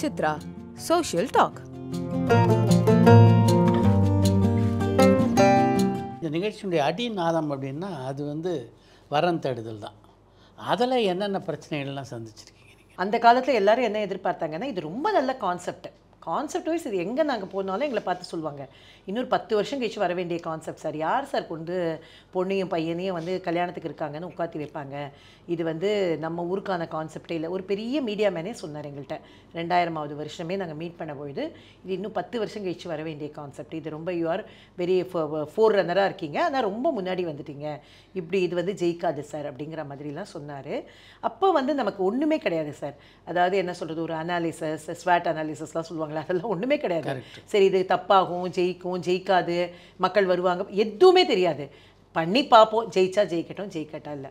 Chitra social talk இந்த நிகழ்ச்சியுடைய அடிநாதம் அப்படின்னா அது வந்து வரம் தேடுதல் தான் அதில் என்னென்ன பிரச்சனைகள்லாம் சந்திச்சிருக்கீங்க அந்த காலத்தில் எல்லாரும் என்ன எதிர்பார்த்தாங்கன்னா இது ரொம்ப நல்ல கான்செப்ட் கான்செப்ட் வைஸ் இது எங்கே நாங்கள் போனாலும் எங்களை பார்த்து சொல்லுவாங்க இன்னொரு பத்து வருஷம் கழிச்சு வர வேண்டிய கான்செப்ட் சார் யார் சார் கொண்டு பொண்ணையும் பையனையும் வந்து கல்யாணத்துக்கு இருக்காங்கன்னு உட்காத்தி வைப்பாங்க இது வந்து நம்ம ஊருக்கான கான்செப்டே இல்லை ஒரு பெரிய மீடியா மேனே சொன்னார் எங்கள்கிட்ட ரெண்டாயிரமாவது வருஷமே நாங்கள் மீட் பண்ண இது இன்னும் பத்து வருஷம் கழிச்சு வர வேண்டிய கான்செப்ட் இது ரொம்ப யூ ஆர் வெரி ஃபோர் ரன்னராக இருக்கீங்க ஆனால் ரொம்ப முன்னாடி வந்துட்டீங்க இப்படி இது வந்து ஜெயிக்காது சார் அப்படிங்கிற மாதிரிலாம் சொன்னார் அப்போ வந்து நமக்கு ஒன்றுமே கிடையாது சார் அதாவது என்ன சொல்கிறது ஒரு அனாலிசஸ் ஸ்வாட் அனாலிசஸ்லாம் சொல்லுவாங்க சொல்கிறாங்களே அதெல்லாம் ஒன்றுமே கிடையாது சரி இது தப்பாகும் ஜெயிக்கும் ஜெயிக்காது மக்கள் வருவாங்க எதுவுமே தெரியாது பண்ணி பார்ப்போம் ஜெயிச்சா ஜெயிக்கட்டும் ஜெயிக்கட்டா இல்லை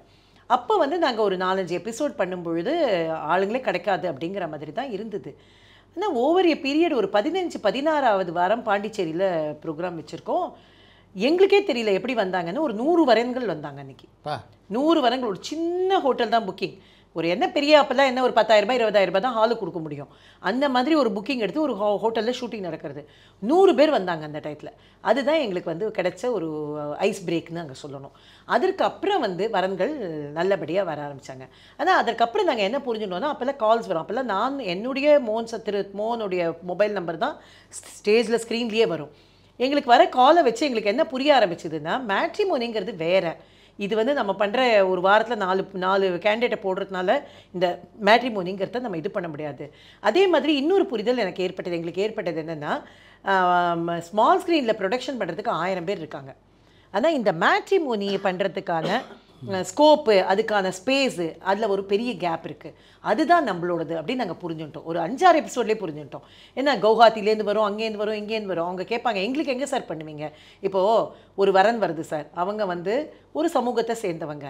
அப்போ வந்து நாங்கள் ஒரு நாலஞ்சு எபிசோட் பண்ணும்பொழுது ஆளுங்களே கிடைக்காது அப்படிங்கிற மாதிரி தான் இருந்தது ஆனால் ஒவ்வொரு பீரியட் ஒரு பதினஞ்சு பதினாறாவது வாரம் பாண்டிச்சேரியில் ப்ரோக்ராம் வச்சுருக்கோம் எங்களுக்கே தெரியல எப்படி வந்தாங்கன்னு ஒரு நூறு வரன்கள் வந்தாங்க அன்றைக்கி நூறு வரன்கள் ஒரு சின்ன ஹோட்டல் தான் புக்கிங் ஒரு என்ன பெரிய அப்போல்லாம் என்ன ஒரு இருபதாயிரம் ரூபாய் தான் ஹாலு கொடுக்க முடியும் அந்த மாதிரி ஒரு புக்கிங் எடுத்து ஒரு ஹோ ஹோட்டலில் ஷூட்டிங் நடக்கிறது நூறு பேர் வந்தாங்க அந்த டயத்தில் அதுதான் எங்களுக்கு வந்து கிடைச்ச ஒரு ஐஸ் பிரேக்னு அங்கே சொல்லணும் அதற்கு அப்புறம் வந்து வரன்கள் நல்லபடியாக வர ஆரம்பித்தாங்க ஆனால் அதற்கப்புறம் நாங்கள் என்ன புரிஞ்சுட்டோம்னா அப்போல்லாம் கால்ஸ் வரும் அப்போல்லாம் நான் என்னுடைய மோன் சத்திரு மோனுடைய மொபைல் நம்பர் தான் ஸ்டேஜில் ஸ்க்ரீன்லேயே வரும் எங்களுக்கு வர காலை வச்சு எங்களுக்கு என்ன புரிய ஆரம்பிச்சதுன்னா மேட்ரிமோனிங்கிறது வேறு இது வந்து நம்ம பண்ணுற ஒரு வாரத்தில் நாலு நாலு கேண்டிடேட்டை போடுறதுனால இந்த மேட்ரிமோனிங்கிறத நம்ம இது பண்ண முடியாது அதே மாதிரி இன்னொரு புரிதல் எனக்கு ஏற்பட்டது எங்களுக்கு ஏற்பட்டது என்னென்னா ஸ்மால் ஸ்க்ரீனில் ப்ரொடக்ஷன் பண்ணுறதுக்கு ஆயிரம் பேர் இருக்காங்க ஆனால் இந்த மேட்ரிமோனியை பண்ணுறதுக்கான ஸ்கோப்பு அதுக்கான ஸ்பேஸு அதில் ஒரு பெரிய கேப் இருக்குது அதுதான் நம்மளோடது அப்படின்னு நாங்கள் புரிஞ்சுட்டோம் ஒரு அஞ்சாறு எபிசோட்லேயே புரிஞ்சுட்டோம் ஏன்னா கவுஹாத்திலேருந்து வரும் அங்கேருந்து வரும் இங்கேருந்து வரும் அவங்க கேட்பாங்க எங்களுக்கு எங்கே சார் பண்ணுவீங்க இப்போது ஒரு வரன் வருது சார் அவங்க வந்து ஒரு சமூகத்தை சேர்ந்தவங்க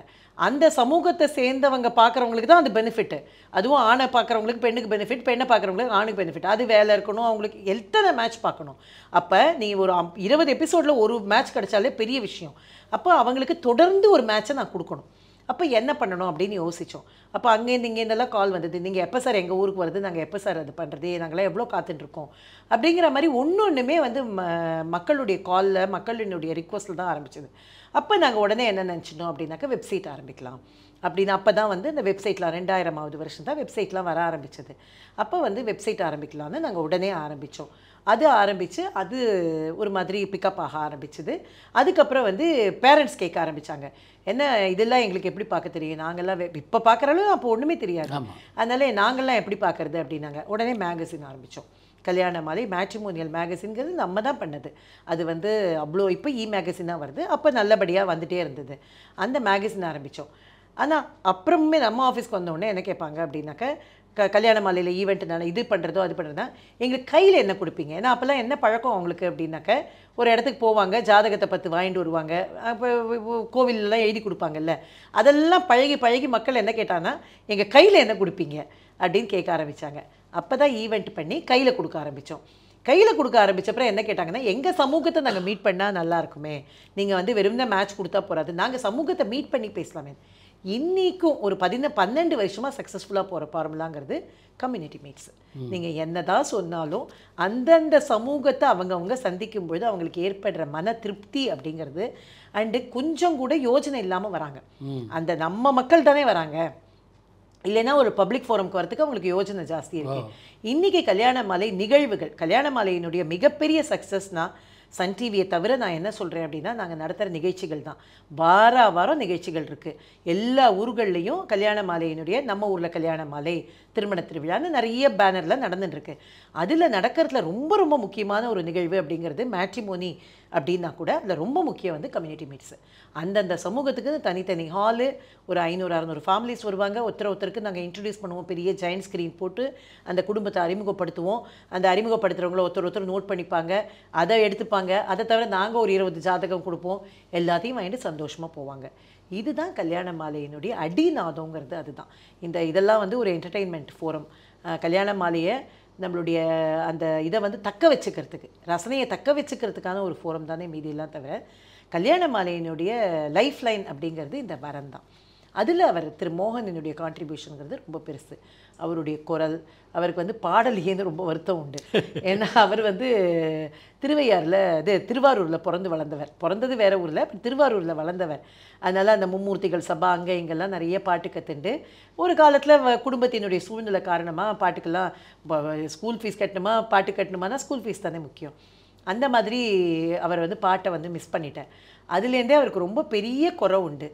அந்த சமூகத்தை சேர்ந்தவங்க பார்க்குறவங்களுக்கு தான் அது பெனிஃபிட்டு அதுவும் ஆணை பார்க்குறவங்களுக்கு பெண்ணுக்கு பெனிஃபிட் பெண்ணை பார்க்குறவங்களுக்கு ஆணுக்கு பெனிஃபிட் அது வேலை இருக்கணும் அவங்களுக்கு எத்தனை மேட்ச் பார்க்கணும் அப்போ நீங்கள் ஒரு இருபது எபிசோடில் ஒரு மேட்ச் கிடச்சாலே பெரிய விஷயம் அப்போ அவங்களுக்கு தொடர்ந்து ஒரு மேட்சை நான் கொடுக்கணும் அப்போ என்ன பண்ணணும் அப்படின்னு யோசித்தோம் அப்போ அங்கேருந்து இங்கேருந்தெல்லாம் கால் வந்தது நீங்கள் எப்போ சார் எங்கள் ஊருக்கு வருது நாங்கள் எப்போ சார் அது பண்ணுறது நாங்களாம் எவ்வளோ காத்துட்ருக்கோம் அப்படிங்கிற மாதிரி ஒன்று ஒன்றுமே வந்து மக்களுடைய காலில் மக்களினுடைய ரிக்வஸ்டில் தான் ஆரம்பிச்சது அப்போ நாங்கள் உடனே என்ன நினச்சினோம் அப்படின்னாக்கா வெப்சைட் ஆரம்பிக்கலாம் அப்படின்னு அப்போ தான் வந்து இந்த வெப்சைட்லாம் ரெண்டாயிரமாவது வருஷம் தான் வெப்சைட்லாம் வர ஆரம்பித்தது அப்போ வந்து வெப்சைட் ஆரம்பிக்கலாம்னு நாங்கள் உடனே ஆரம்பித்தோம் அது ஆரம்பித்து அது ஒரு மாதிரி பிக்கப் ஆக ஆரம்பிச்சுது அதுக்கப்புறம் வந்து பேரண்ட்ஸ் கேட்க ஆரம்பித்தாங்க என்ன இதெல்லாம் எங்களுக்கு எப்படி பார்க்க தெரியும் நாங்கள்லாம் இப்போ பார்க்குற அளவு அப்போ ஒன்றுமே தெரியாது அதனால நாங்கள்லாம் எப்படி பார்க்குறது அப்படின்னாங்க உடனே மேகசின் ஆரம்பித்தோம் கல்யாண மாலை மேட்ரிமோனியல் மேகசின்கிறது நம்ம தான் பண்ணது அது வந்து அவ்வளோ இப்போ இ மேகசினாக வருது அப்போ நல்லபடியாக வந்துகிட்டே இருந்தது அந்த மேகசின் ஆரம்பித்தோம் ஆனால் அப்புறமே நம்ம ஆஃபீஸ்க்கு வந்தோடனே என்ன கேட்பாங்க அப்படின்னாக்க க கல்யாண மாலையில் ஈவெண்ட்டுனால இது பண்ணுறதோ அது பண்ணுறதா எங்களுக்கு கையில் என்ன கொடுப்பீங்க ஏன்னா அப்போல்லாம் என்ன பழக்கம் அவங்களுக்கு அப்படின்னாக்க ஒரு இடத்துக்கு போவாங்க ஜாதகத்தை பற்றி வாங்கிட்டு வருவாங்க அப்போ கோவிலெலாம் எழுதி கொடுப்பாங்கல்ல அதெல்லாம் பழகி பழகி மக்கள் என்ன கேட்டாங்கன்னா எங்கள் கையில் என்ன கொடுப்பீங்க அப்படின்னு கேட்க ஆரம்பித்தாங்க அப்போ தான் ஈவெண்ட் பண்ணி கையில் கொடுக்க ஆரம்பித்தோம் கையில் கொடுக்க ஆரம்பித்தப்பறம் என்ன கேட்டாங்கன்னா எங்கள் சமூகத்தை நாங்கள் மீட் பண்ணால் நல்லா இருக்குமே நீங்கள் வந்து வெறும் தான் மேட்ச் கொடுத்தா போகாது நாங்கள் சமூகத்தை மீட் பண்ணி பேசலாமே இன்றைக்கும் ஒரு பதின பன்னெண்டு வருஷமாக சக்ஸஸ்ஃபுல்லாக போகிற ஃபார்முலாங்கிறது கம்யூனிட்டி மீட்ஸ் நீங்கள் என்னதான் சொன்னாலும் அந்தந்த சமூகத்தை அவங்கவுங்க சந்திக்கும் பொழுது அவங்களுக்கு ஏற்படுற மன திருப்தி அப்படிங்கிறது அண்டு கொஞ்சம் கூட யோஜனை இல்லாமல் வராங்க அந்த நம்ம மக்கள் தானே வராங்க இல்லைன்னா ஒரு பப்ளிக் ஃபோரம்க்கு வரத்துக்கு அவங்களுக்கு யோஜனை ஜாஸ்தி இருக்குது இன்றைக்கி கல்யாண மாலை நிகழ்வுகள் கல்யாண மாலையினுடைய மிகப்பெரிய சக்ஸஸ்னால் சன் டிவியை தவிர நான் என்ன சொல்கிறேன் அப்படின்னா நாங்கள் நடத்துகிற நிகழ்ச்சிகள் தான் வார வாரம் நிகழ்ச்சிகள் இருக்குது எல்லா ஊர்கள்லேயும் கல்யாண மாலையினுடைய நம்ம ஊரில் கல்யாண மாலை திருமண திருவிழான்னு நிறைய பேனரில் நடந்துட்டுருக்கு அதில் நடக்கிறதுல ரொம்ப ரொம்ப முக்கியமான ஒரு நிகழ்வு அப்படிங்கிறது மேட்ரிமோனி அப்படின்னா கூட அதில் ரொம்ப முக்கியம் வந்து கம்யூனிட்டி மீட்ஸு அந்தந்த சமூகத்துக்கு தனித்தனி ஹாலு ஒரு ஐநூறு அறநூறு ஃபேமிலிஸ் வருவாங்க ஒருத்தர் ஒருத்தருக்கு நாங்கள் இன்ட்ரடியூஸ் பண்ணுவோம் பெரிய ஜெயின் ஸ்க்ரீன் போட்டு அந்த குடும்பத்தை அறிமுகப்படுத்துவோம் அந்த அறிமுகப்படுத்துகிறவங்கள ஒருத்தர் ஒருத்தர் நோட் பண்ணிப்பாங்க அதை எடுத்துப்பாங்க அதை தவிர நாங்கள் ஒரு இருபது ஜாதகம் கொடுப்போம் எல்லாத்தையும் வாங்கிட்டு சந்தோஷமாக போவாங்க இதுதான் கல்யாண மாலையினுடைய அடிநாதங்கிறது அதுதான் இந்த இதெல்லாம் வந்து ஒரு என்டர்டெயின்மெண்ட் ஈவெண்ட் ஃபோரம் கல்யாண மாலையை நம்மளுடைய அந்த இதை வந்து தக்க வச்சுக்கிறதுக்கு ரசனையை தக்க வச்சுக்கிறதுக்கான ஒரு ஃபோரம் தானே மீதியெல்லாம் தவிர கல்யாண மாலையினுடைய லைஃப் லைன் அப்படிங்கிறது இந்த வரம் தான் அதில் அவர் திரு மோகனனுடைய கான்ட்ரிபியூஷனுங்கிறது ரொம்ப பெருசு அவருடைய குரல் அவருக்கு வந்து பாடல் ஏந்து ரொம்ப வருத்தம் உண்டு ஏன்னா அவர் வந்து திருவையாறில் இது திருவாரூரில் பிறந்து வளர்ந்தவர் பிறந்தது வேறு ஊரில் திருவாரூரில் வளர்ந்தவர் அதனால் அந்த மும்மூர்த்திகள் சபா அங்கே இங்கெல்லாம் நிறைய பாட்டு கற்றுண்டு ஒரு காலத்தில் குடும்பத்தினுடைய சூழ்நிலை காரணமாக பாட்டுக்கெல்லாம் ஸ்கூல் ஃபீஸ் கட்டணுமா பாட்டு கட்டணுமானா ஸ்கூல் ஃபீஸ் தானே முக்கியம் அந்த மாதிரி அவர் வந்து பாட்டை வந்து மிஸ் பண்ணிட்டேன் அதுலேருந்தே அவருக்கு ரொம்ப பெரிய குறை உண்டு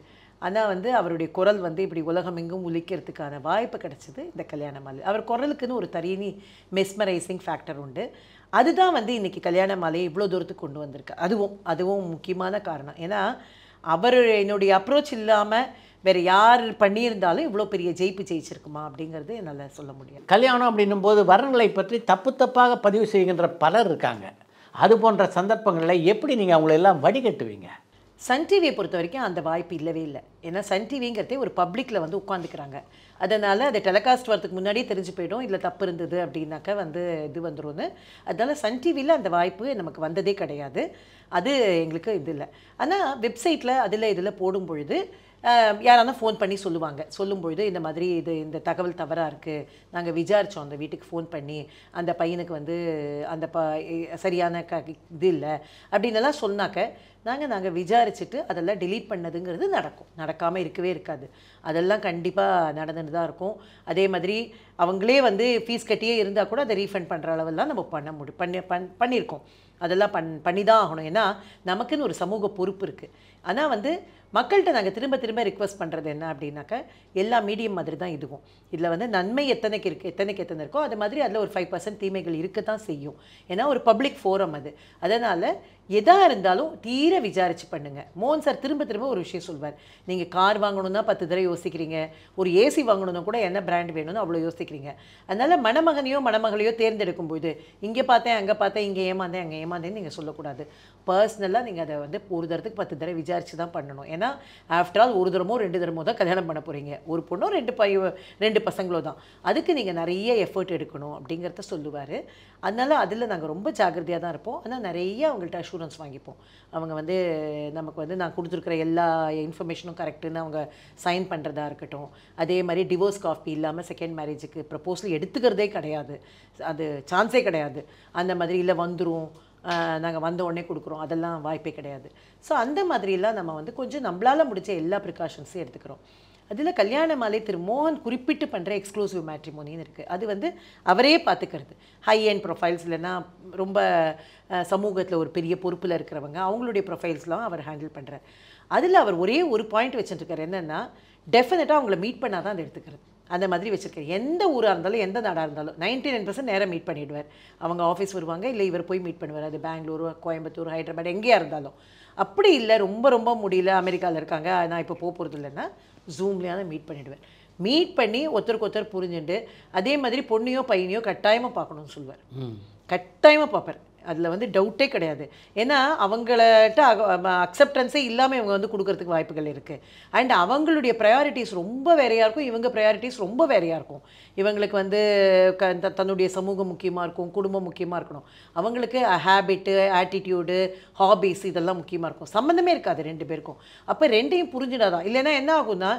ஆனால் வந்து அவருடைய குரல் வந்து இப்படி உலகம் எங்கும் ஒலிக்கிறதுக்கான வாய்ப்பு கிடச்சிது இந்த கல்யாண மாலை அவர் குரலுக்குன்னு ஒரு தரியணி மெஸ்மரைசிங் ஃபேக்டர் உண்டு அதுதான் வந்து இன்றைக்கி கல்யாண மாலையை இவ்வளோ தூரத்துக்கு கொண்டு வந்திருக்கு அதுவும் அதுவும் முக்கியமான காரணம் ஏன்னா அவர் என்னுடைய அப்ரோச் இல்லாமல் வேறு யார் பண்ணியிருந்தாலும் இவ்வளோ பெரிய ஜெயிப்பு ஜெயிச்சிருக்குமா அப்படிங்கிறது என்னால் சொல்ல முடியும் கல்யாணம் அப்படின்னும் போது வரன்களை பற்றி தப்பு தப்பாக பதிவு செய்கின்ற பலர் இருக்காங்க அது போன்ற சந்தர்ப்பங்களில் எப்படி நீங்கள் அவங்களெல்லாம் வடிகட்டுவீங்க சன் டிவியை பொறுத்த வரைக்கும் அந்த வாய்ப்பு இல்லவே இல்லை ஏன்னா சன் டிவிங்கிறதே ஒரு பப்ளிக்கில் வந்து உட்காந்துக்கிறாங்க அதனால் அதை டெலிகாஸ்ட் வரதுக்கு முன்னாடியே தெரிஞ்சு போயிடும் இல்லை தப்பு இருந்தது அப்படின்னாக்க வந்து இது வந்துடும்னு அதனால் சன் டிவியில் அந்த வாய்ப்பு நமக்கு வந்ததே கிடையாது அது எங்களுக்கு இது இல்லை ஆனால் வெப்சைட்டில் அதில் இதில் போடும் பொழுது யாராலும் ஃபோன் பண்ணி சொல்லுவாங்க சொல்லும்பொழுது இந்த மாதிரி இது இந்த தகவல் தவறாக இருக்குது நாங்கள் விசாரித்தோம் அந்த வீட்டுக்கு ஃபோன் பண்ணி அந்த பையனுக்கு வந்து அந்த ப சரியான க இது இல்லை அப்படின்னலாம் சொன்னாக்க நாங்கள் நாங்கள் விசாரிச்சுட்டு அதெல்லாம் டிலீட் பண்ணதுங்கிறது நடக்கும் நடக்காமல் இருக்கவே இருக்காது அதெல்லாம் கண்டிப்பாக நடந்துட்டு தான் இருக்கும் அதே மாதிரி அவங்களே வந்து ஃபீஸ் கட்டியே இருந்தால் கூட அதை ரீஃபண்ட் பண்ணுற அளவெல்லாம் நம்ம பண்ண முடி பண்ணி பண் பண்ணியிருக்கோம் அதெல்லாம் பண் பண்ணி தான் ஆகணும் ஏன்னா நமக்குன்னு ஒரு சமூக பொறுப்பு இருக்குது ஆனால் வந்து மக்கள்கிட்ட நாங்கள் திரும்ப திரும்ப ரிக்வஸ்ட் பண்ணுறது என்ன அப்படின்னாக்கா எல்லா மீடியம் மாதிரி தான் இதுவும் இதில் வந்து நன்மை எத்தனைக்கு இருக்குது எத்தனைக்கு எத்தனை இருக்கோ அது மாதிரி அதில் ஒரு ஃபைவ் பர்சன்ட் தீமைகள் இருக்க தான் செய்யும் ஏன்னா ஒரு பப்ளிக் ஃபோரம் அது அதனால் எதாக இருந்தாலும் தீர விசாரித்து பண்ணுங்கள் மோகன் சார் திரும்ப திரும்ப ஒரு விஷயம் சொல்வார் நீங்கள் கார் வாங்கணும்னா பத்து தடவை யோசிக்கிறீங்க ஒரு ஏசி வாங்கணும்னா கூட என்ன பிராண்ட் வேணும்னு அவ்வளோ யோசிக்கிறீங்க அதனால் மணமகனையோ மணமகளையோ தேர்ந்தெடுக்கும் போது இங்கே பார்த்தேன் அங்கே பார்த்தேன் இங்கே ஏமாந்தேன் அங்கே ஏமாந்தேன்னு நீங்கள் சொல்லக்கூடாது பர்சனலாக நீங்கள் அதை வந்து ஒரு தரத்துக்கு பத்து தடவை விசாரி விசாரித்து தான் பண்ணணும் ஏன்னா ஆஃப்டர் ஆல் ஒரு தரமோ ரெண்டு தரமோ தான் கல்யாணம் பண்ண போகிறீங்க ஒரு பொண்ணோ ரெண்டு பைய ரெண்டு பசங்களோ தான் அதுக்கு நீங்கள் நிறைய எஃபர்ட் எடுக்கணும் அப்படிங்கிறத சொல்லுவார் அதனால் அதில் நாங்கள் ரொம்ப ஜாகிரதையாக தான் இருப்போம் ஆனால் நிறைய அவங்கள்ட்ட அஷூரன்ஸ் வாங்கிப்போம் அவங்க வந்து நமக்கு வந்து நான் கொடுத்துருக்குற எல்லா இன்ஃபர்மேஷனும் கரெக்டுன்னு அவங்க சைன் பண்ணுறதா இருக்கட்டும் அதே மாதிரி டிவோர்ஸ் காப்பி இல்லாமல் செகண்ட் மேரேஜுக்கு ப்ரப்போசல் எடுத்துக்கிறதே கிடையாது அது சான்ஸே கிடையாது அந்த மாதிரி இல்லை வந்துடும் நாங்கள் வந்த உடனே கொடுக்குறோம் அதெல்லாம் வாய்ப்பே கிடையாது ஸோ அந்த மாதிரிலாம் நம்ம வந்து கொஞ்சம் நம்மளால் முடிச்ச எல்லா ப்ரிகாஷன்ஸும் எடுத்துக்கிறோம் அதில் கல்யாண மாலை திரு மோகன் குறிப்பிட்டு பண்ணுற எக்ஸ்க்ளூசிவ் மேட்ரிமோனின்னு இருக்குது அது வந்து அவரே பார்த்துக்கிறது ஹை அண்ட் ப்ரொஃபைல்ஸ் இல்லைன்னா ரொம்ப சமூகத்தில் ஒரு பெரிய பொறுப்பில் இருக்கிறவங்க அவங்களுடைய ப்ரொஃபைல்ஸ்லாம் அவர் ஹேண்டில் பண்ணுறார் அதில் அவர் ஒரே ஒரு பாயிண்ட் வச்சுட்டுருக்கார் என்னென்னா டெஃபினட்டாக அவங்கள மீட் பண்ணால் தான் அதை எடுத்துக்கிறது அந்த மாதிரி வச்சுருக்காரு எந்த ஊராக இருந்தாலும் எந்த நாடாக இருந்தாலும் நைன்டி நைன் பர்சன்ட் நேரம் மீட் பண்ணிவிடுவார் அவங்க ஆஃபீஸ் வருவாங்க இல்லை இவர் போய் மீட் பண்ணுவார் அது பெங்களூர் கோயம்புத்தூர் ஹைதராபாத் எங்கேயா இருந்தாலும் அப்படி இல்லை ரொம்ப ரொம்ப முடியல அமெரிக்காவில் இருக்காங்க நான் இப்போ போக போகிறது இல்லைன்னா ஜூம்லேயாவது மீட் பண்ணிவிடுவேன் மீட் பண்ணி ஒருத்தருக்கு ஒருத்தர் புரிஞ்சுட்டு அதே மாதிரி பொண்ணையோ பையனையோ கட்டாயமாக பார்க்கணும்னு சொல்லுவார் கட்டாயமாக பார்ப்பார் அதில் வந்து டவுட்டே கிடையாது ஏன்னா அவங்கள்ட்ட அக்செப்டன்ஸே இல்லாமல் இவங்க வந்து கொடுக்கறதுக்கு வாய்ப்புகள் இருக்குது அண்ட் அவங்களுடைய ப்ரையாரிட்டிஸ் ரொம்ப வேறையாக இருக்கும் இவங்க ப்ரையாரிட்டிஸ் ரொம்ப வேறையாக இருக்கும் இவங்களுக்கு வந்து க தன்னுடைய சமூகம் முக்கியமாக இருக்கும் குடும்பம் முக்கியமாக இருக்கணும் அவங்களுக்கு ஹேபிட்டு ஆட்டிடியூடு ஹாபிஸ் இதெல்லாம் முக்கியமாக இருக்கும் சம்மந்தமே இருக்காது ரெண்டு பேருக்கும் அப்போ ரெண்டையும் புரிஞ்சுனாதான் இல்லைன்னா என்ன ஆகும்னா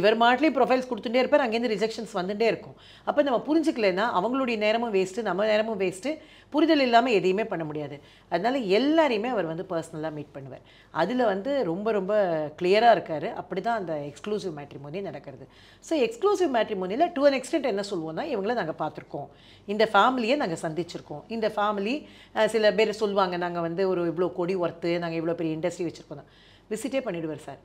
இவர் மாட்டிலையும் ப்ரொஃபைல்ஸ் கொடுத்துட்டே இருப்பார் அங்கேருந்து ரிஜெக்ஷன்ஸ் வந்துகிட்டே இருக்கும் அப்போ நம்ம புரிஞ்சுக்கலைன்னா அவங்களுடைய நேரமும் வேஸ்ட்டு நம்ம நேரமும் வேஸ்ட்டு புரிதல் இல்லாமல் எதையுமே பண்ண முடியாது அதனால் எல்லாரையுமே அவர் வந்து பர்சனலாக மீட் பண்ணுவார் அதில் வந்து ரொம்ப ரொம்ப கிளியராக இருக்கார் அப்படி தான் அந்த எக்ஸ்க்ளூசிவ் மேட்ரிமோனி நடக்கிறது ஸோ எக்ஸ்க்ளூசிவ் மேட்ரிமோனியில் டு அன் எக்ஸ்டென்ட் என்ன சொல்லுவோம்னா இவங்கள நாங்கள் பார்த்துருக்கோம் இந்த ஃபேமிலியை நாங்கள் சந்திச்சிருக்கோம் இந்த ஃபேமிலி சில பேர் சொல்லுவாங்க நாங்கள் வந்து ஒரு இவ்வளோ கொடி ஒர்த்து நாங்கள் இவ்வளோ பெரிய இண்டஸ்ட்ரி வச்சுருக்கோம் விசிட்டே பண்ணிவிடுவார் சார்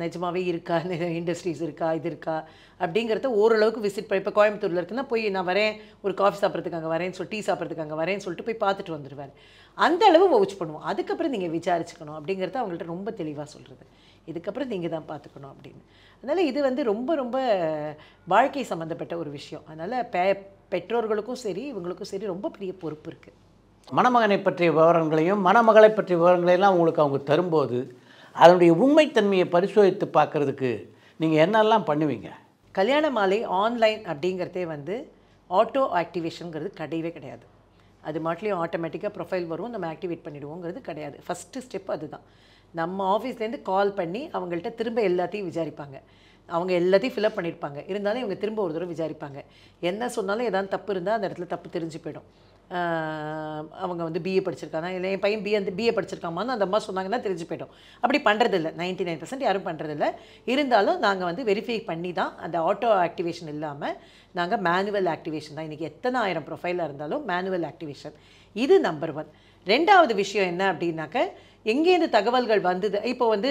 நிஜமாகவே இருக்கா இண்டஸ்ட்ரீஸ் இருக்கா இது இருக்கா அப்படிங்கிறத ஓரளவுக்கு விசிட் பண்ணி இப்போ கோயம்புத்தூரில் இருக்குன்னா போய் நான் வரேன் ஒரு காஃபி சாப்பிட்றதுக்கு அங்கே வரேன்னு சொல்லி டீ சாப்பிட்றதுக்கு அங்கே வரேன்னு சொல்லிட்டு போய் பார்த்துட்டு வந்துடுவார் அந்த அளவு வவுச் பண்ணுவோம் அதுக்கப்புறம் நீங்கள் விசாரிச்சுக்கணும் அப்படிங்கிறத அவங்கள்ட்ட ரொம்ப தெளிவாக சொல்கிறது இதுக்கப்புறம் நீங்கள் தான் பார்த்துக்கணும் அப்படின்னு அதனால் இது வந்து ரொம்ப ரொம்ப வாழ்க்கை சம்மந்தப்பட்ட ஒரு விஷயம் அதனால் பெ பெற்றோர்களுக்கும் சரி இவங்களுக்கும் சரி ரொம்ப பெரிய பொறுப்பு இருக்குது மணமகனை பற்றிய விவரங்களையும் மணமகளை பற்றிய விவரங்களையெல்லாம் உங்களுக்கு அவங்க தரும்போது அதனுடைய உண்மைத்தன்மையை பரிசோதித்து பார்க்குறதுக்கு நீங்கள் என்னெல்லாம் பண்ணுவீங்க கல்யாண மாலை ஆன்லைன் அப்படிங்கிறதே வந்து ஆட்டோ ஆக்டிவேஷனுங்கிறது கிடையவே கிடையாது அது மாட்டிலையும் ஆட்டோமேட்டிக்காக ப்ரொஃபைல் வரும் நம்ம ஆக்டிவேட் பண்ணிவிடுவோங்கிறது கிடையாது ஃபஸ்ட்டு ஸ்டெப் அதுதான் நம்ம ஆஃபீஸ்லேருந்து கால் பண்ணி அவங்கள்ட்ட திரும்ப எல்லாத்தையும் விசாரிப்பாங்க அவங்க எல்லாத்தையும் ஃபில்அப் பண்ணியிருப்பாங்க இருந்தாலும் இவங்க திரும்ப ஒரு தடவை விசாரிப்பாங்க என்ன சொன்னாலும் ஏதாவது தப்பு இருந்தால் அந்த இடத்துல தப்பு தெரிஞ்சு போயிடும் அவங்க வந்து பிஏ படிச்சிருக்காங்க இல்லை என் பையன் பிஏ அந்த பிஏ படிச்சிருக்காமான்னு அந்த அம்மா சொன்னாங்கன்னா தெரிஞ்சு போயிட்டோம் அப்படி பண்ணுறதில்ல நைன்ட்டி நைன் பர்சன்ட் யாரும் பண்ணுறதில்ல இருந்தாலும் நாங்கள் வந்து வெரிஃபை பண்ணி தான் அந்த ஆட்டோ ஆக்டிவேஷன் இல்லாமல் நாங்கள் மேனுவல் ஆக்டிவேஷன் தான் இன்றைக்கி எத்தனை ஆயிரம் ப்ரொஃபைலாக இருந்தாலும் மேனுவல் ஆக்டிவேஷன் இது நம்பர் ஒன் ரெண்டாவது விஷயம் என்ன அப்படின்னாக்க எங்கேருந்து தகவல்கள் வந்தது இப்போ வந்து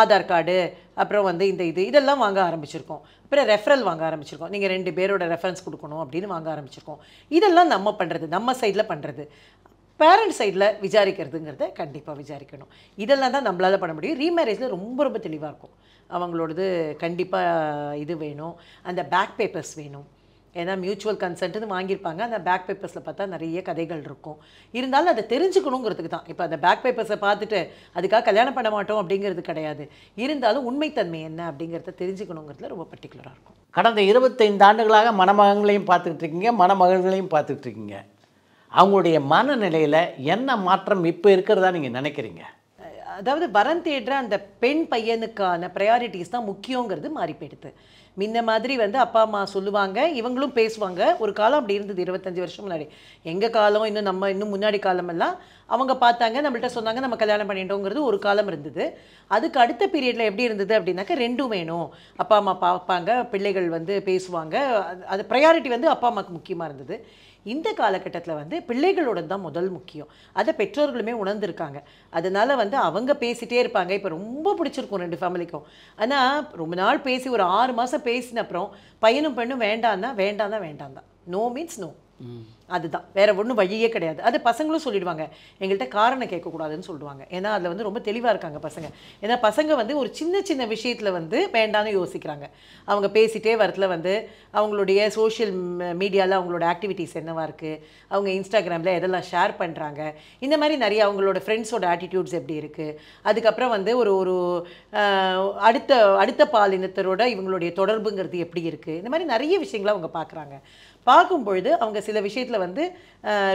ஆதார் கார்டு அப்புறம் வந்து இந்த இது இதெல்லாம் வாங்க ஆரம்பிச்சிருக்கோம் அப்புறம் ரெஃபரல் வாங்க ஆரம்பிச்சிருக்கோம் நீங்கள் ரெண்டு பேரோட ரெஃபரன்ஸ் கொடுக்கணும் அப்படின்னு வாங்க ஆரம்பிச்சிருக்கோம் இதெல்லாம் நம்ம பண்ணுறது நம்ம சைடில் பண்ணுறது பேரண்ட்ஸ் சைடில் விசாரிக்கிறதுங்கிறத கண்டிப்பாக விசாரிக்கணும் இதெல்லாம் தான் நம்மளால் பண்ண முடியும் ரீமேரேஜில் ரொம்ப ரொம்ப தெளிவாக இருக்கும் அவங்களோடது கண்டிப்பாக இது வேணும் அந்த பேக் பேப்பர்ஸ் வேணும் ஏன்னா மியூச்சுவல் கன்சென்ட்னு வாங்கியிருப்பாங்க அந்த பேக் பேப்பர்ஸில் பார்த்தா நிறைய கதைகள் இருக்கும் இருந்தாலும் அதை தெரிஞ்சுக்கணுங்கிறதுக்கு தான் இப்போ அந்த பேக் பேப்பர்ஸை பார்த்துட்டு அதுக்காக கல்யாணம் பண்ண மாட்டோம் அப்படிங்கிறது கிடையாது இருந்தாலும் உண்மைத்தன்மை என்ன அப்படிங்கிறத தெரிஞ்சுக்கணுங்கிறதுல ரொம்ப பர்டிகுலராக இருக்கும் கடந்த இருபத்தைந்து ஆண்டுகளாக மணமகன்களையும் பார்த்துக்கிட்டு இருக்கீங்க மணமகள்களையும் பார்த்துக்கிட்டு இருக்கீங்க அவங்களுடைய மனநிலையில் என்ன மாற்றம் இப்போ இருக்கிறதா நீங்கள் நினைக்கிறீங்க அதாவது வரன் தேடுற அந்த பெண் பையனுக்கான ப்ரையாரிட்டிஸ் தான் முக்கியங்கிறது மாறி போயிடுது முன்ன மாதிரி வந்து அப்பா அம்மா சொல்லுவாங்க இவங்களும் பேசுவாங்க ஒரு காலம் அப்படி இருந்தது இருபத்தஞ்சி வருஷம் முன்னாடி எங்கள் காலம் இன்னும் நம்ம இன்னும் முன்னாடி காலமெல்லாம் அவங்க பார்த்தாங்க நம்மள்கிட்ட சொன்னாங்க நம்ம கல்யாணம் பண்ணிட்டோங்கிறது ஒரு காலம் இருந்தது அதுக்கு அடுத்த பீரியடில் எப்படி இருந்தது அப்படின்னாக்கா ரெண்டும் வேணும் அப்பா அம்மா பார்ப்பாங்க பிள்ளைகள் வந்து பேசுவாங்க அது ப்ரையாரிட்டி வந்து அப்பா அம்மாவுக்கு முக்கியமாக இருந்தது இந்த காலகட்டத்தில் வந்து பிள்ளைகளோட தான் முதல் முக்கியம் அதை பெற்றோர்களுமே உணர்ந்துருக்காங்க அதனால் வந்து அவங்க பேசிகிட்டே இருப்பாங்க இப்போ ரொம்ப பிடிச்சிருக்கும் ரெண்டு ஃபேமிலிக்கும் ஆனால் ரொம்ப நாள் பேசி ஒரு ஆறு மாதம் பேசின அப்புறம் பையனும் பெண்ணும் வேண்டான்னா வேண்டாம் தான் வேண்டாம் தான் நோ மீன்ஸ் நோ அதுதான் வேற ஒன்றும் வழியே கிடையாது அது பசங்களும் சொல்லிடுவாங்க எங்கள்கிட்ட காரணம் கேட்கக்கூடாதுன்னு சொல்லுவாங்க ஏன்னா அதில் வந்து ரொம்ப தெளிவாக இருக்காங்க பசங்க ஏன்னா பசங்க வந்து ஒரு சின்ன சின்ன விஷயத்தில் வந்து வேண்டாம்னு யோசிக்கிறாங்க அவங்க பேசிகிட்டே வரத்தில் வந்து அவங்களுடைய சோஷியல் மீடியாவில் அவங்களோட ஆக்டிவிட்டீஸ் என்னவாக இருக்குது அவங்க இன்ஸ்டாகிராமில் எதெல்லாம் ஷேர் பண்ணுறாங்க இந்த மாதிரி நிறைய அவங்களோட ஃப்ரெண்ட்ஸோட ஆட்டிடியூட்ஸ் எப்படி இருக்குது அதுக்கப்புறம் வந்து ஒரு ஒரு அடுத்த அடுத்த பாலினத்தரோட இவங்களுடைய தொடர்புங்கிறது எப்படி இருக்குது இந்த மாதிரி நிறைய விஷயங்களை அவங்க பார்க்குறாங்க பார்க்கும் பொழுது அவங்க சில விஷயத்தில் வந்து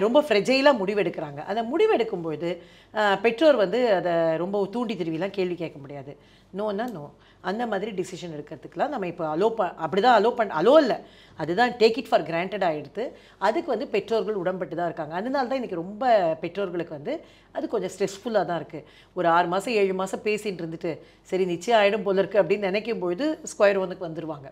ரொம்ப ஃப்ரெஜைலாக முடிவெடுக்கிறாங்க அந்த முடிவெடுக்கும் பொழுது பெற்றோர் வந்து அதை ரொம்ப தூண்டி திருவிலாம் கேள்வி கேட்க முடியாது நோன்னா நோ அந்த மாதிரி டிசிஷன் எடுக்கிறதுக்கெலாம் நம்ம இப்போ அலோ ப அப்படி தான் அலோ பண் அலோ இல்லை அதுதான் டேக் இட் ஃபார் கிராண்டட் ஆகிடுது அதுக்கு வந்து பெற்றோர்கள் உடம்பட்டு தான் இருக்காங்க அதனால தான் இன்றைக்கி ரொம்ப பெற்றோர்களுக்கு வந்து அது கொஞ்சம் ஸ்ட்ரெஸ்ஃபுல்லாக தான் இருக்குது ஒரு ஆறு மாதம் ஏழு மாதம் பேசிகிட்டு இருந்துட்டு சரி நிச்சயம் ஆகிடும் போல இருக்குது அப்படின்னு நினைக்கும் பொழுது ஸ்கொயர் ஒன்றுக்கு வந்துடுவாங்க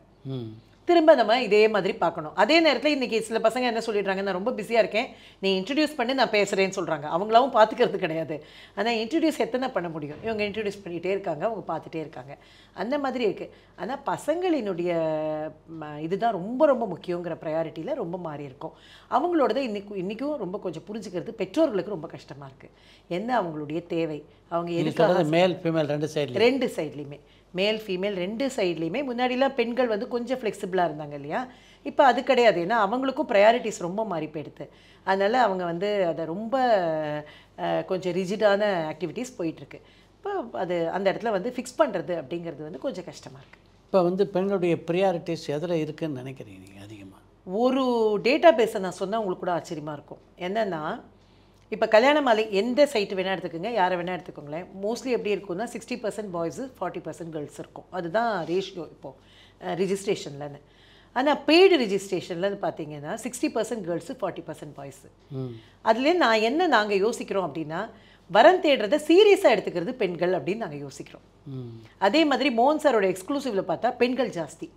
திரும்ப நம்ம இதே மாதிரி பார்க்கணும் அதே நேரத்தில் இன்றைக்கி சில பசங்க என்ன சொல்லிடுறாங்க நான் ரொம்ப பிஸியாக இருக்கேன் நீ இன்ட்ரடியூஸ் பண்ணி நான் பேசுகிறேன்னு சொல்கிறாங்க அவங்களாவும் பார்த்துக்கிறது கிடையாது ஆனால் இன்ட்ரடியூஸ் எத்தனை பண்ண முடியும் இவங்க இன்ட்ரடியூஸ் பண்ணிகிட்டே இருக்காங்க அவங்க பார்த்துட்டே இருக்காங்க அந்த மாதிரி இருக்குது ஆனால் பசங்களினுடைய இதுதான் ரொம்ப ரொம்ப முக்கியங்கிற ப்ரையாரிட்டியில் ரொம்ப மாறி இருக்கும் அவங்களோட தான் இன்றைக்கும் ரொம்ப கொஞ்சம் புரிஞ்சுக்கிறது பெற்றோர்களுக்கு ரொம்ப கஷ்டமாக இருக்குது என்ன அவங்களுடைய தேவை அவங்க எதுக்காக மேல் ஃபீமேல் ரெண்டு சைடு ரெண்டு சைட்லேயுமே மேல் ஃபீமேல் ரெண்டு சைட்லேயுமே முன்னாடிலாம் பெண்கள் வந்து கொஞ்சம் ஃப்ளெக்சிபிளாக இருந்தாங்க இல்லையா இப்போ அது கிடையாது ஏன்னா அவங்களுக்கும் ப்ரையாரிட்டிஸ் ரொம்ப மாறி போயிடுது அதனால் அவங்க வந்து அதை ரொம்ப கொஞ்சம் ரிஜிடான ஆக்டிவிட்டீஸ் போயிட்டுருக்கு இப்போ அது அந்த இடத்துல வந்து ஃபிக்ஸ் பண்ணுறது அப்படிங்கிறது வந்து கொஞ்சம் கஷ்டமாக இருக்குது இப்போ வந்து பெண்களுடைய ப்ரியாரிட்டிஸ் எதில் இருக்குதுன்னு நினைக்கிறீங்க நீங்கள் அதிகமாக ஒரு டேட்டா பேஸை நான் சொன்னால் உங்களுக்கு கூட ஆச்சரியமாக இருக்கும் என்னென்னா இப்போ கல்யாண மாலை எந்த சைட் வேணால் எடுத்துக்கோங்க யாரை வேணால் எடுத்துக்கோங்களேன் மோஸ்ட்லி எப்படி இருக்கும்னா sixty percent boys forty percent girls இருக்கும் அதுதான் ரேஷியோ இப்போது ரிஜிஸ்ட்ரேஷன்லன்னு ஆனால் பெய்டு ரிஜிஸ்ட்ரேஷனில் பார்த்தீங்கன்னா sixty percent girls forty percent boys அதுலேயே நான் என்ன நாங்கள் யோசிக்கிறோம் அப்படின்னா வரம் தேடுறதை சீரியஸாக எடுத்துக்கிறது பெண்கள் அப்படின்னு நாங்கள் யோசிக்கிறோம் அதே மாதிரி மோகன் சாரோட எக்ஸ்க்ளூசிவில் பார்த்தா பெண்கள் ஜாஸ்தி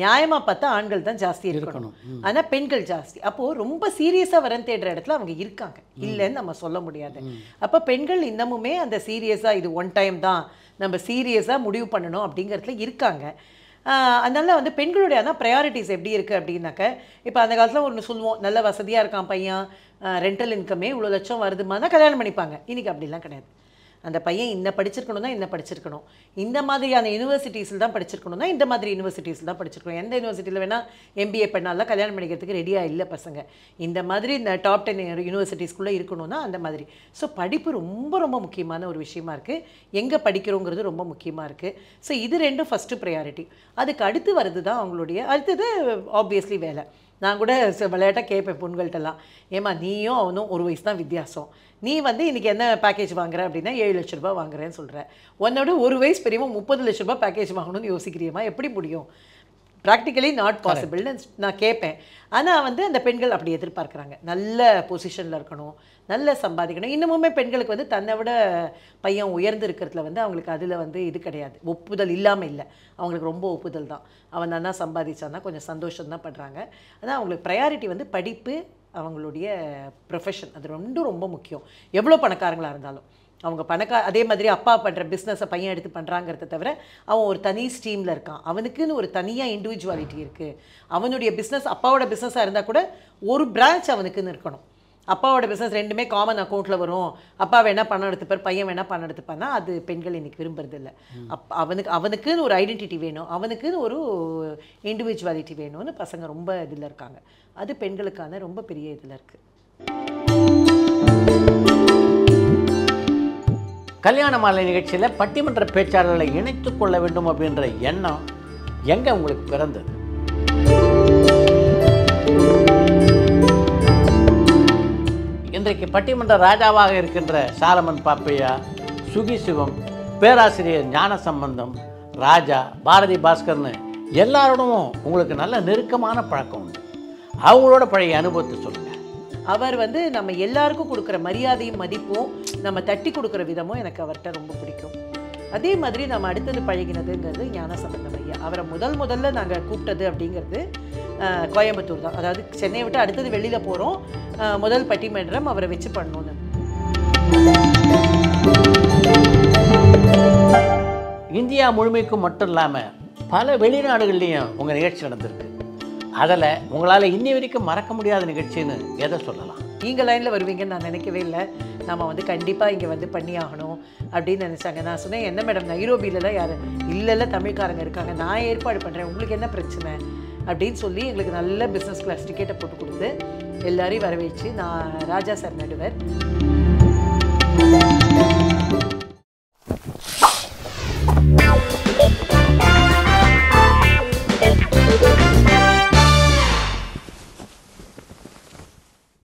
நியாயமாக பார்த்தா ஆண்கள் தான் ஜாஸ்தி இருக்கணும் ஆனால் பெண்கள் ஜாஸ்தி அப்போது ரொம்ப சீரியஸாக வரம் தேடுற இடத்துல அவங்க இருக்காங்க இல்லைன்னு நம்ம சொல்ல முடியாது அப்போ பெண்கள் இன்னமுமே அந்த சீரியஸாக இது ஒன் டைம் தான் நம்ம சீரியஸாக முடிவு பண்ணணும் அப்படிங்கிறதுல இருக்காங்க அதனால வந்து பெண்களுடைய அதான் ப்ரையாரிட்டிஸ் எப்படி இருக்குது அப்படின்னாக்க இப்போ அந்த காலத்தில் ஒன்று சொல்லுவோம் நல்ல வசதியாக இருக்கான் பையன் ரெண்டல் இன்கமே இவ்வளோ லட்சம் வருதுமானா கல்யாணம் பண்ணிப்பாங்க இன்றைக்கி அப்படிலாம் கிடையாது அந்த பையன் இந்த படிச்சிருக்கணும்னா இந்த படிச்சிருக்கணும் இந்த மாதிரியான யூனிவர்சிட்டிஸில் தான் படிச்சிருக்கணும்னா இந்த மாதிரி யூனிவர்சிட்டிஸில் தான் படிச்சிருக்கணும் எந்த யூனிவர்சிட்டியில் வேணால் எம்பிஏ பண்ணாலும் கல்யாணம் பண்ணிக்கிறதுக்கு ரெடியாக இல்லை பசங்க இந்த மாதிரி இந்த டாப் டென் யூனிவர்சிட்டிஸ்குள்ளே இருக்கணும்னா அந்த மாதிரி ஸோ படிப்பு ரொம்ப ரொம்ப முக்கியமான ஒரு விஷயமா இருக்குது எங்கே படிக்கிறோங்கிறது ரொம்ப முக்கியமாக இருக்குது ஸோ இது ரெண்டும் ஃபஸ்ட்டு ப்ரையாரிட்டி அதுக்கு அடுத்து வருது தான் அவங்களுடைய அடுத்தது ஆப்வியஸ்லி வேலை நான் கூட விளையாட்டாக கேட்பேன் பொண்கள்கிட்டலாம் ஏமா நீயும் அவனும் ஒரு வயசு தான் வித்தியாசம் நீ வந்து இன்றைக்கி என்ன பேக்கேஜ் வாங்குற அப்படின்னா ஏழு லட்ச ரூபா வாங்குறேன்னு சொல்கிறேன் உன்னோட ஒரு வயசு பெரியவன் முப்பது லட்ச ரூபா பேக்கேஜ் வாங்கணும்னு யோசிக்கிறியம்மா எப்படி முடியும் ப்ராக்டிக்கலி நாட் பாசிபிள்னு நான் கேட்பேன் ஆனால் வந்து அந்த பெண்கள் அப்படி எதிர்பார்க்குறாங்க நல்ல பொசிஷனில் இருக்கணும் நல்ல சம்பாதிக்கணும் இன்னமுமே பெண்களுக்கு வந்து தன்னை விட பையன் உயர்ந்து இருக்கிறதுல வந்து அவங்களுக்கு அதில் வந்து இது கிடையாது ஒப்புதல் இல்லாமல் இல்லை அவங்களுக்கு ரொம்ப ஒப்புதல் தான் அவன் நல்லா சம்பாதிச்சான்னா கொஞ்சம் சந்தோஷம் தான் பண்ணுறாங்க ஆனால் அவங்களுக்கு ப்ரையாரிட்டி வந்து படிப்பு அவங்களுடைய ப்ரொஃபஷன் அது ரெண்டும் ரொம்ப முக்கியம் எவ்வளோ பணக்காரங்களாக இருந்தாலும் அவங்க பணக்கா அதே மாதிரி அப்பா பண்ணுற பிஸ்னஸை பையன் எடுத்து பண்ணுறாங்கிறத தவிர அவன் ஒரு தனி ஸ்டீமில் இருக்கான் அவனுக்குன்னு ஒரு தனியாக இண்டிவிஜுவாலிட்டி இருக்குது அவனுடைய பிஸ்னஸ் அப்பாவோட பிஸ்னஸாக இருந்தால் கூட ஒரு பிரான்ச் அவனுக்குன்னு இருக்கணும் அப்பாவோட பிஸ்னஸ் ரெண்டுமே காமன் அக்கௌண்ட்டில் வரும் அப்பா வேணால் பணம் எடுத்துப்பார் பையன் வேணால் பணம் எடுத்துப்பானா அது பெண்கள் இன்றைக்கி விரும்புறது இல்லை அப் அவனுக்கு அவனுக்குன்னு ஒரு ஐடென்டிட்டி வேணும் அவனுக்குன்னு ஒரு இண்டிவிஜுவாலிட்டி வேணும்னு பசங்க ரொம்ப இதில் இருக்காங்க அது பெண்களுக்கான ரொம்ப பெரிய இதில் இருக்குது கல்யாண மாலை நிகழ்ச்சியில் பட்டிமன்ற பேச்சாளர்களை இணைத்து கொள்ள வேண்டும் அப்படின்ற எண்ணம் எங்கே உங்களுக்கு பிறந்தது இன்றைக்கு பட்டிமன்ற ராஜாவாக இருக்கின்ற சாலமன் பாப்பையா சுகி சிவம் பேராசிரியர் ஞான சம்பந்தம் ராஜா பாரதி பாஸ்கர்னு எல்லாரோடும் உங்களுக்கு நல்ல நெருக்கமான பழக்கம் உண்டு அவங்களோட பழைய அனுபவத்தை சொல்லுங்கள் அவர் வந்து நம்ம எல்லாருக்கும் கொடுக்குற மரியாதையும் மதிப்பும் நம்ம தட்டி கொடுக்குற விதமும் எனக்கு அவர்கிட்ட ரொம்ப பிடிக்கும் அதே மாதிரி நம்ம அடுத்தது பழகினதுங்கிறது ஞான சம்பந்தம் ஐயா அவரை முதல் முதல்ல நாங்கள் கூப்பிட்டது அப்படிங்கிறது கோயம்புத்தூர் தான் அதாவது சென்னையை விட்டு அடுத்தது வெளியில் போகிறோம் முதல் பட்டிமன்றம் அவரை வச்சு பண்ணணும் இந்தியா முழுமைக்கும் மட்டும் இல்லாமல் பல வெளிநாடுகள்லேயும் உங்கள் நிகழ்ச்சி நடந்திருக்கு அதில் உங்களால் இன்னி வரைக்கும் மறக்க முடியாத நிகழ்ச்சின்னு எதை சொல்லலாம் நீங்கள் லைனில் வருவீங்கன்னு நான் நினைக்கவே இல்லை நம்ம வந்து கண்டிப்பாக இங்கே வந்து பண்ணி ஆகணும் அப்படின்னு நினச்சாங்க நான் சொன்னேன் என்ன மேடம் நைரோபியிலலாம் யார் இல்லைல்ல தமிழ்காரங்க இருக்காங்க நான் ஏற்பாடு பண்ணுறேன் உங்களுக்கு என்ன பிரச்சனை அப்படின்னு சொல்லி எங்களுக்கு நல்ல பிஸ்னஸ் கிளாஸ் டிக்கெட்டை போட்டு கொடுத்து எல்லாரையும் வரவேச்சு நான் ராஜா சார் நடுவர்